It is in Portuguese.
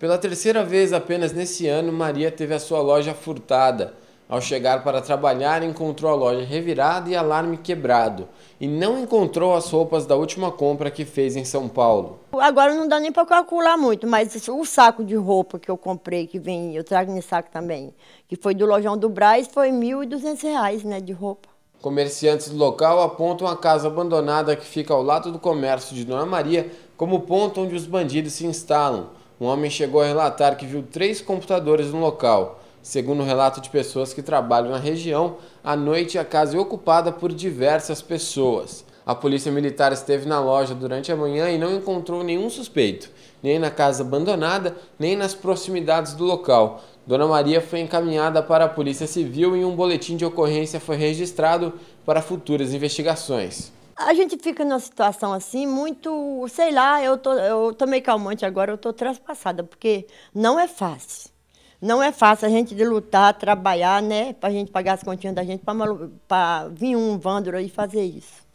Pela terceira vez apenas nesse ano, Maria teve a sua loja furtada. Ao chegar para trabalhar, encontrou a loja revirada e alarme quebrado. E não encontrou as roupas da última compra que fez em São Paulo. Agora não dá nem para calcular muito, mas o saco de roupa que eu comprei, que vem, eu trago nesse saco também, que foi do lojão do Braz, foi R$ 1.200 né, de roupa. Comerciantes do local apontam a casa abandonada que fica ao lado do comércio de Dona Maria como ponto onde os bandidos se instalam um homem chegou a relatar que viu três computadores no local. Segundo o relato de pessoas que trabalham na região, à noite a casa é ocupada por diversas pessoas. A polícia militar esteve na loja durante a manhã e não encontrou nenhum suspeito, nem na casa abandonada, nem nas proximidades do local. Dona Maria foi encaminhada para a Polícia Civil e um boletim de ocorrência foi registrado para futuras investigações a gente fica numa situação assim muito, sei lá, eu, tô, eu tomei calmante agora, eu estou transpassada, porque não é fácil. Não é fácil a gente de lutar, trabalhar, né? Para a gente pagar as continhas da gente, para vir um vândalo e fazer isso.